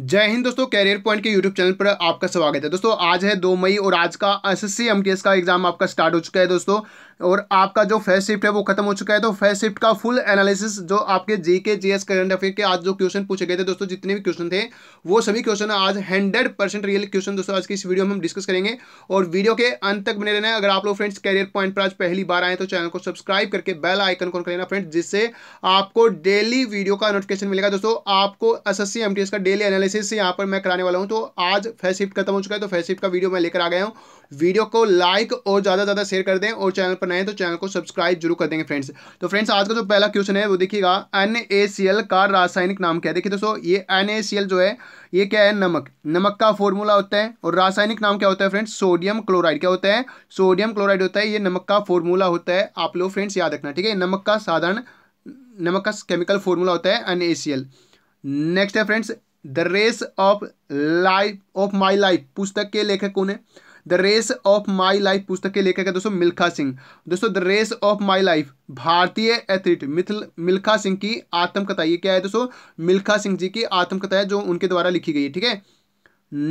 जय हिंद दोस्तों Career Point के यूट्यूब चैनल पर आपका स्वागत है दोस्तों आज है दो मई और आज का एस एस का एग्जाम आपका स्टार्ट हो चुका है दोस्तों और आपका जो फेस शिफ्ट है वो खत्म हो चुका है तो फेस शिफ्ट का फुल एनालिसिस जो आपके GK GS G S current affair के आज जो क्वेश्चन पूछे गए थे दोस्तों जितने भी क्वेश्चन थे वो सभी क्वेश्चन आज हंड्रेड परसेंट रियल क्वेश्चन दोस्तों आज की इस वीडियो में हम डिस्कस करेंगे और वीडियो के अंत तक बने रहना है अगर आप लोग फ्रेंड्स कैरियर पॉइंट पर आज पहली बार आए तो चैनल को सब्सक्राइब करके बेल आइकन कॉन कर लेना फ्रेंड्स जिससे आपको डेली वीडियो का नोटिफिकेशन मिलेगा दोस्तों आपको एस एस का डेली एनालिसिस यहाँ पर मैं कराने वाला हूँ तो आज फेस शिफ्ट खत्म हो चुका है तो फेस शिफ्ट का वीडियो मैं लेकर आ गया हूँ वीडियो को लाइक और ज़्यादा ज़्यादा शेयर कर दें और चैनल पर नए तो चैनल को सब्सक्राइब जरूर कर देंगे फ्रेंड्स तो फ्रेंड्स आज का जो पहला क्वेश्चन है वो देखिएगा एन का रासायनिक नाम क्या है देखिए दोस्तों ये एन जो है ये क्या है नमक नमक का फॉर्मूला होता है और रासायनिक नाम क्या होता है फ्रेंड्स सोडियम क्लोराइड क्या होता है सोडियम क्लोराइड होता है ये नमक का फॉर्मूला होता है आप लोग फ्रेंड्स याद रखना ठीक है नमक का साधारण नमक का केमिकल फॉर्मूला होता है एन नेक्स्ट है friends the race of life of my life पुस्तक के लेखक कौन है the race of my life पुस्तक के लेखक है दोस्तों मिल्खा सिंह दोस्तों the race of my life भारतीय एथलीट मिथिल मिल्खा सिंह की आत्मकथा ये क्या है दोस्तों मिल्खा सिंह जी की आत्मकथा है जो उनके द्वारा लिखी गई है ठीक है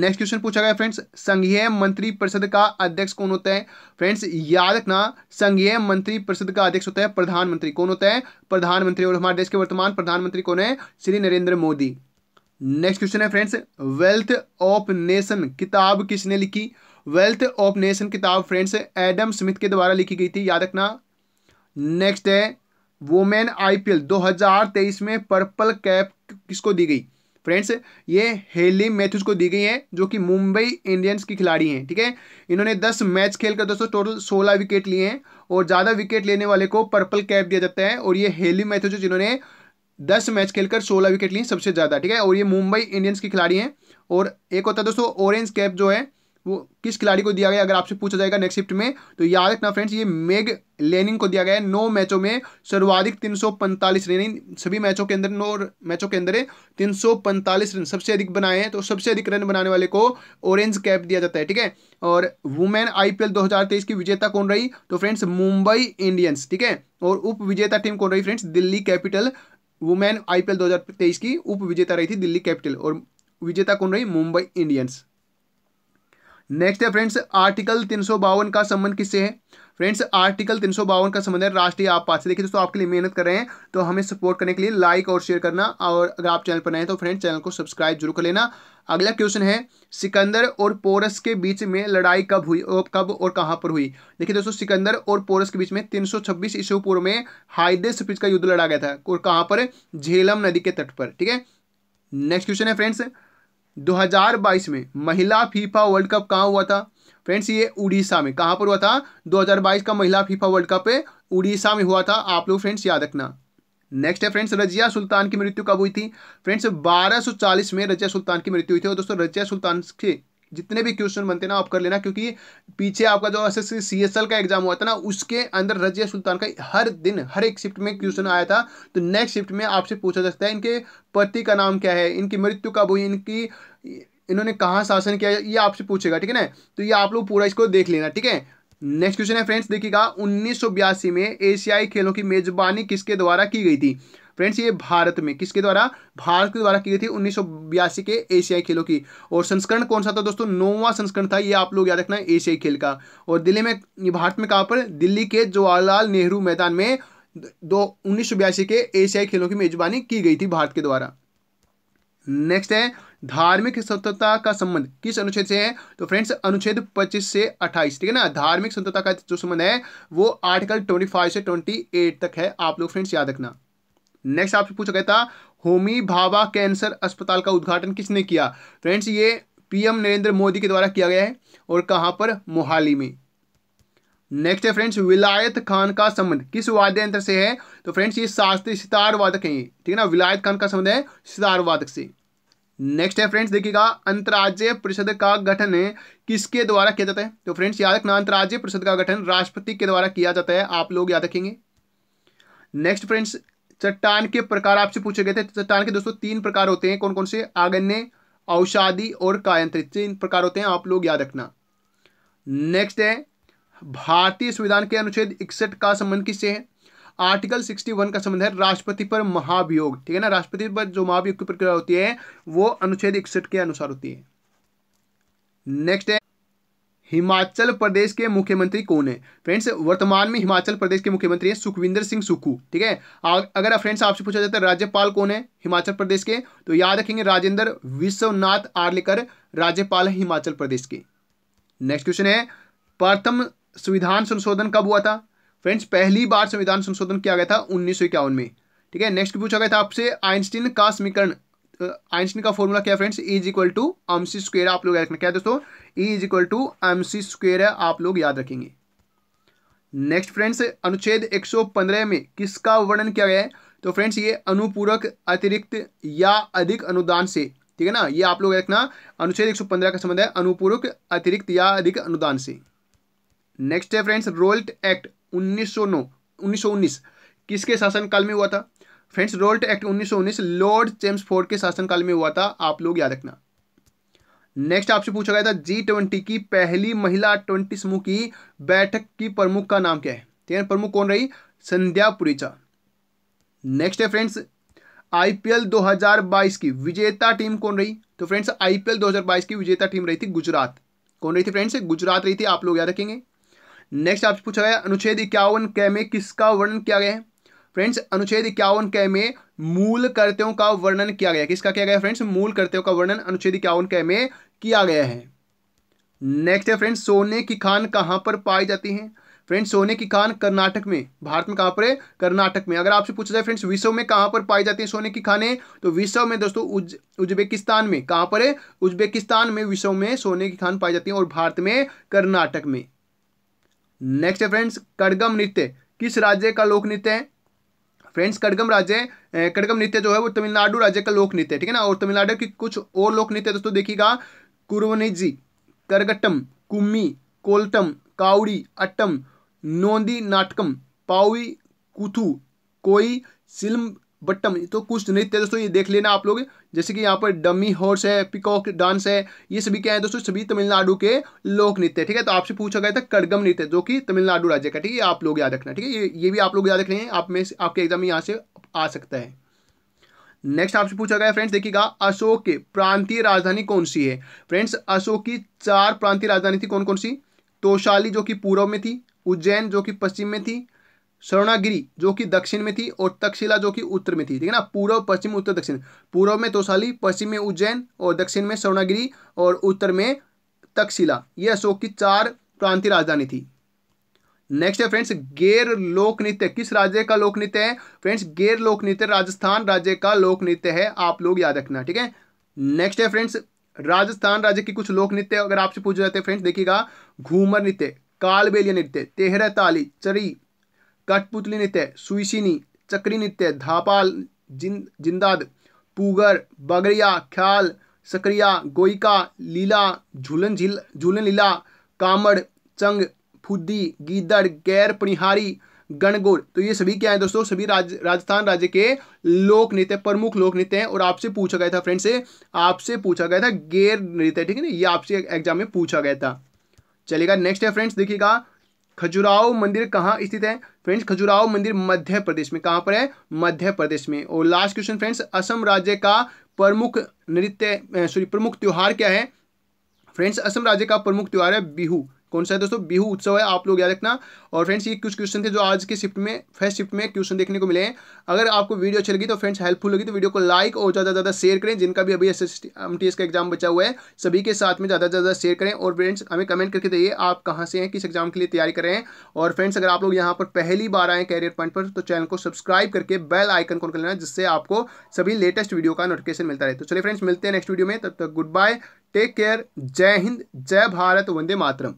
नेक्स्ट क्वेश्चन पूछा गया फ्रेंड्स संघीय मंत्री परिषद का अध्यक्ष कौन होता है फ्रेंड्स याद रखना संघीय मंत्री परिषद का अध्यक्ष होता है प्रधानमंत्री कौन होता है प्रधानमंत्री और हमारे देश के वर्तमान प्रधानमंत्री कौन है श्री नरेंद्र मोदी नेक्स्ट क्वेश्चन है फ्रेंड्स वेल्थ ऑफ नेशन किताब किसने लिखी वेल्थ ऑफ नेशन किताब फ्रेंड्स एडम स्मिथ के द्वारा लिखी गई थी याद रखना नेक्स्ट है वोमेन आईपीएल 2023 में पर्पल कैप किसको दी गई फ्रेंड्स ये हेली मैथ्यूज को दी गई है जो कि मुंबई इंडियंस की खिलाड़ी हैं ठीक है थीके? इन्होंने 10 मैच खेलकर दोस्तों टोटल 16 विकेट लिए हैं और ज़्यादा विकेट लेने वाले को पर्पल कैप दिया जाता है और ये हेली मैथ्यूज जिन्होंने दस मैच खेलकर सोलह विकेट लिए सबसे ज़्यादा ठीक है और ये मुंबई इंडियंस की खिलाड़ी हैं और एक होता है दोस्तों ऑरेंज कैप जो है वो किस खिलाड़ी को दिया गया अगर आपसे पूछा जाएगा नेक्स्ट शिफ्ट में तो याद रखना फ्रेंड्स ये मेग लेनिंग को दिया गया है नौ मैचों में सर्वाधिक तीन रन सभी मैचों के अंदर नौ मैचों के अंदर तीन रन सबसे अधिक बनाए हैं तो सबसे अधिक रन बनाने वाले को ऑरेंज कैप दिया जाता है ठीक है और वुमेन आईपीएल 2023 की विजेता कौन रही तो फ्रेंड्स मुंबई इंडियंस ठीक है और उप विजेता टीम कौन रही friends Delhi capital women IPL तेईस की उप विजेता रही थी दिल्ली कैपिटल और विजेता कौन रही मुंबई इंडियंस नेक्स्ट है फ्रेंड्स आर्टिकल तीन का संबंध किससे है फ्रेंड्स आर्टिकल तीन का संबंध है राष्ट्रीय आपात से देखिए दोस्तों आपके लिए मेहनत कर रहे हैं तो हमें सपोर्ट करने के लिए लाइक और शेयर करना और अगर आप चैनल पर नए तो फ्रेंड्स चैनल को सब्सक्राइब जरूर कर लेना अगला क्वेश्चन है सिकंदर और पोरस के बीच में लड़ाई कब हुई और कब और कहां पर हुई देखिए दोस्तों सिकंदर और पोरस के बीच में तीन ईस्वी पूर्व में हाइदे सफीज का युद्ध लड़ा गया था और कहाँ पर झेलम नदी के तट पर ठीक है नेक्स्ट क्वेश्चन है फ्रेंड्स 2022 में महिला फीफा वर्ल्ड कप कहाँ हुआ था फ्रेंड्स ये उड़ीसा में कहाँ पर हुआ था 2022 का महिला फीफा वर्ल्ड कप उड़ीसा में हुआ था आप लोग फ्रेंड्स याद रखना नेक्स्ट है फ्रेंड्स रजिया सुल्तान की मृत्यु कब हुई थी फ्रेंड्स 1240 में रजिया सुल्तान की मृत्यु हुई थी और दोस्तों रजिया सुल्तान के जितने भी क्वेश्चन बनते हैं ना आप कर लेना क्योंकि पीछे आपका जो एस एस का एग्जाम हुआ था ना उसके अंदर रजिया सुल्तान का हर दिन हर एक शिफ्ट में क्वेश्चन आया था तो नेक्स्ट शिफ्ट में आपसे पूछा जा सकता है इनके पति का नाम क्या है इनकी मृत्यु कब हुई इनकी इन्होंने कहाँ शासन किया ये आपसे पूछेगा ठीक है ना तो ये आप लोग पूरा इसको देख लेना ठीक है नेक्स्ट क्वेश्चन है फ्रेंड्स देखिएगा उन्नीस में एशियाई खेलों की मेजबानी किसके द्वारा की गई थी फ्रेंड्स ये भारत में किसके द्वारा भारत के द्वारा की गई थी उन्नीस के एशियाई खेलों की और संस्करण कौन सा था दोस्तों नौवा संस्करण था ये आप लोग याद रखना एशियाई खेल का और दिल्ली में भारत में कहाँ पर दिल्ली के जवाहरलाल नेहरू मैदान में दो उन्नीस के एशियाई खेलों की मेजबानी की गई थी भारत के द्वारा नेक्स्ट है धार्मिक स्वतंत्रता का संबंध किस अनुच्छेद से है तो फ्रेंड्स अनुच्छेद 25 से 28 ठीक है ना धार्मिक स्वतंत्रता का जो संबंध है वो आर्टिकल 25 से 28 तक है आप लोग फ्रेंड्स याद रखना नेक्स्ट आपसे पूछा गया था होमी भाभा कैंसर अस्पताल का उद्घाटन किसने किया फ्रेंड्स ये पीएम नरेंद्र मोदी के द्वारा किया गया है और कहां पर मोहाली में नेक्स्ट है फ्रेंड्स विलायत खान का संबंध किस वाद्य यंत्र से है तो फ्रेंड्स ये शास्त्रीय सितार वादक है ठीक है ना विलायत खान का संबंध है सितार वादक से नेक्स्ट है फ्रेंड्स देखिएगा अंतर्राज्य परिषद का गठन किसके द्वारा किया जाता है तो फ्रेंड्स याद रखना अंतर्राज्य परिषद का गठन राष्ट्रपति के द्वारा किया जाता है आप लोग याद रखेंगे नेक्स्ट फ्रेंड्स चट्टान के प्रकार आपसे पूछे गए थे चट्टान के दोस्तों तीन प्रकार होते हैं कौन कौन से आगन्य औषादी और कायंत्रित तीन प्रकार होते हैं आप लोग याद रखना नेक्स्ट है भारतीय संविधान के अनुच्छेद इकसठ का संबंध किससे है आर्टिकल 61 का संबंध है राष्ट्रपति पर महाभियोग ठीक है ना राष्ट्रपति पर जो महाभियोग की प्रक्रिया होती है वो अनुच्छेद इकसठ के अनुसार होती है नेक्स्ट है हिमाचल प्रदेश के मुख्यमंत्री कौन है फ्रेंड्स वर्तमान में हिमाचल प्रदेश के मुख्यमंत्री हैं सुखविंदर सिंह सुक्खू ठीक है अगर फ्रेंड्स आपसे पूछा जाता तो है राज्यपाल कौन है हिमाचल प्रदेश के तो याद रखेंगे राजेंद्र विश्वनाथ आर्लेकर राज्यपाल है हिमाचल प्रदेश के नेक्स्ट क्वेश्चन है प्रथम संविधान संशोधन कब हुआ था फ्रेंड्स पहली बार संविधान संशोधन किया गया था उन्नीस में ठीक है नेक्स्ट पूछा गया था आपसे आइंस्टीन का समीकरण आइंस्टीन का फॉर्मूला क्या friends is equal to M C square आप लोग याद रखना क्या दोस्तों E is equal to M C square है आप लोग याद रखेंगे नेक्स्ट फ्रेंड्स अनुच्छेद 115 में किसका वर्णन किया गया है तो फ्रेंड्स ये अनुपूरक अतिरिक्त या अधिक अनुदान से ठीक है ना ये आप लोग रखना अनुच्छेद 115 का संबंध है अनुपूरक अतिरिक्त या अधिक अनुदान से नेक्स्ट है फ्रेंड्स रोल्ट एक्ट 1909 1919 किसके शासनकाल में हुआ था friends Rowlatt act 1919 lord James Ford के शासनकाल में हुआ था आप लोग याद रखना नेक्स्ट आपसे पूछा गया था जी ट्वेंटी की पहली महिला ट्वेंटी समूह की बैठक की प्रमुख का नाम क्या है ठीक तो है प्रमुख कौन रही संध्या पुरीचा नेक्स्ट है फ्रेंड्स आईपीएल 2022 की विजेता टीम कौन रही तो फ्रेंड्स आईपीएल 2022 की विजेता टीम रही थी गुजरात कौन रही थी फ्रेंड्स गुजरात रही थी आप लोग याद रखेंगे नेक्स्ट आपसे पूछा गया अनुच्छेद इक्यावन कै में किसका वर्णन किया गया है फ्रेंड्स अनुच्छेद इक्यावन कै में मूल कर्त्यों का वर्णन किया गया किसका किया गया फ्रेंड्स मूल कर्त्यों का वर्णन अनुच्छेद इक्यावन कै में किया गया है नेक्स्ट है फ्रेंड्स सोने की खान कहाँ पर पाई जाती है फ्रेंड्स सोने की खान कर्नाटक में भारत में कहाँ पर है कर्नाटक में अगर आपसे पूछा जाए फ्रेंड्स विश्व में कहाँ पर पाई जाती है सोने की खाने तो विश्व में दोस्तों उज उज्बेकिस्तान में कहाँ पर है उज्बेकिस्तान में विश्व में सोने की खान पाई जाती है और भारत में कर्नाटक में नेक्स्ट है फ्रेंड्स कड़गम नृत्य किस राज्य का लोक नृत्य है फ्रेंड्स कड़गम राज्य कड़गम नृत्य जो है वो तमिलनाडु राज्य का लोक नृत्य है ठीक है ना और तमिलनाडु की कुछ और लोक नृत्य दोस्तों देखिएगा कुरवनिजी करगट्टम कुम्मी कोल्टम काउड़ी अट्टम नोंदी नाटकम पाउई कुथु कोई सिल्म बट्टम um, तो कुछ तो नृत्य तो दोस्तों ये देख लेना आप लोग जैसे कि यहाँ पर डमी हॉर्स है पिकॉक डांस है ये सभी क्या है दोस्तों सभी तमिलनाडु के लोक नृत्य ठीक है तो आपसे पूछा गया था कड़गम नृत्य जो कि तमिलनाडु राज्य का ठीक है आप लोग याद रखना ठीक है ये ये भी आप लोग याद रखेंगे आप में आपके एग्जाम में यहाँ से आ सकता है नेक्स्ट आपसे पूछा गया फ्रेंड्स देखिएगा अशोक की प्रांतीय राजधानी कौन सी है फ्रेंड्स अशोक की चार प्रांतीय राजधानी थी कौन कौन सी तोशाली जो कि पूर्व में थी उज्जैन जो कि पश्चिम में थी स्वर्णागिरी जो कि दक्षिण में थी और तक्षशिला जो कि उत्तर में थी ठीक है ना पूर्व पश्चिम उत्तर दक्षिण पूर्व में तोशाली पश्चिम में उज्जैन और दक्षिण में स्वर्णागिरी और उत्तर में तक्षशिला यह अशोक की चार प्रांतीय राजधानी थी नेक्स्ट है फ्रेंड्स गैर लोक नृत्य किस राज्य का लोक नृत्य है फ्रेंड्स गैर लोक नृत्य राजस्थान राज्य का लोक नृत्य है आप लोग याद रखना ठीक है नेक्स्ट है फ्रेंड्स राजस्थान राज्य के कुछ लोक नृत्य अगर आपसे पूछे जाते हैं फ्रेंड्स देखिएगा घूमर नृत्य कालबेलिया नृत्य तेहरा ताली चरी कठपुतली नृत्य सुइसी चक्री नृत्य धापाल जिन जिंदाद पुगर बगरिया ख्याल सक्रिया गोइका लीला झूलन झील झूलन लीला कामड़ चंग फुद्दी गीदड़ गैर पणिहारी गणगोर तो ये सभी क्या है दोस्तों सभी राज, राजस्थान राज्य के लोक नृत्य प्रमुख लोक नृत्य हैं और आपसे पूछा गया था फ्रेंड से आपसे पूछा गया था गैर नृत्य ठीक है ना ये आपसे एग्जाम में पूछा गया था चलेगा नेक्स्ट है फ्रेंड्स देखिएगा खजुराहो मंदिर कहाँ स्थित है फ्रेंड्स खजुराहो मंदिर मध्य प्रदेश में कहाँ पर है मध्य प्रदेश में और लास्ट क्वेश्चन फ्रेंड्स असम राज्य का प्रमुख नृत्य सॉरी प्रमुख त्यौहार क्या है फ्रेंड्स असम राज्य का प्रमुख त्यौहार है बिहू कौन सा है दोस्तों बिहू उत्सव है आप लोग याद रखना और फ्रेंड्स ये कुछ क्वेश्चन थे जो आज के शिफ्ट में फर्स्ट शिफ्ट में क्वेश्चन देखने को मिले हैं अगर आपको वीडियो अच्छी लगी तो फ्रेंड्स हेल्पफुल लगी तो वीडियो को लाइक और ज़्यादा ज़्यादा शेयर करें जिनका भी अभी एस एस का एग्जाम बचा हुआ है सभी के साथ में ज़्यादा से ज़्यादा शेयर करें और फ्रेंड्स हमें कमेंट करके दिए आप कहाँ से हैं किस एग्जाम के लिए तैयारी करें और फ्रेंड्स अगर आप लोग यहाँ पर पहली बार आए कैरियर पॉइंट पर तो चैनल को सब्सक्राइब करके बेल आइकन कौन कर लेना जिससे आपको सभी लेटेस्ट वीडियो का नोटिफिकेशन मिलता रहे तो चलिए फ्रेंड्स मिलते हैं नेक्स्ट वीडियो में तब तक गुड बाय टेक केयर जय हिंद जय भारत वंदे मातरम